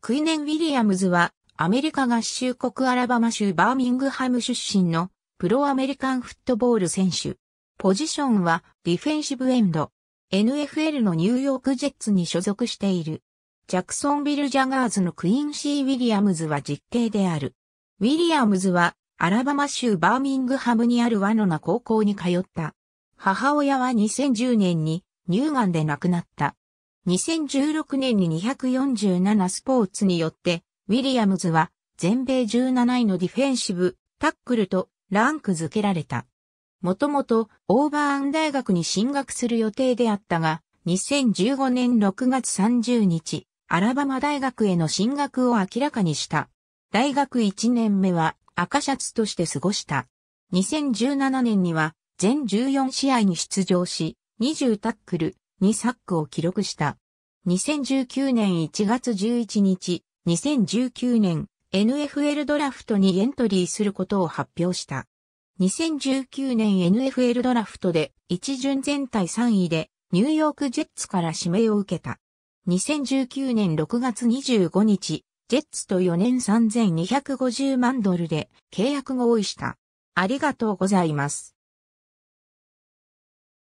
クイネン・ウィリアムズは、アメリカ合衆国アラバマ州バーミングハム出身の、プロアメリカンフットボール選手。ポジションは、ディフェンシブエンド。NFL のニューヨークジェッツに所属している。ジャクソンビル・ジャガーズのクインシー・ウィリアムズは実刑である。ウィリアムズは、アラバマ州バーミングハムにあるワノナ高校に通った。母親は2010年に乳がんで亡くなった。2016年に247スポーツによって、ウィリアムズは全米17位のディフェンシブ、タックルとランク付けられた。もともとオーバーアン大学に進学する予定であったが、2015年6月30日、アラバマ大学への進学を明らかにした。大学1年目は赤シャツとして過ごした。2017年には全14試合に出場し、20タックル、2クを記録した。2019年1月11日、2019年 NFL ドラフトにエントリーすることを発表した。2019年 NFL ドラフトで一巡全体3位でニューヨークジェッツから指名を受けた。2019年6月25日、ジェッツと4年3250万ドルで契約合意した。ありがとうございます。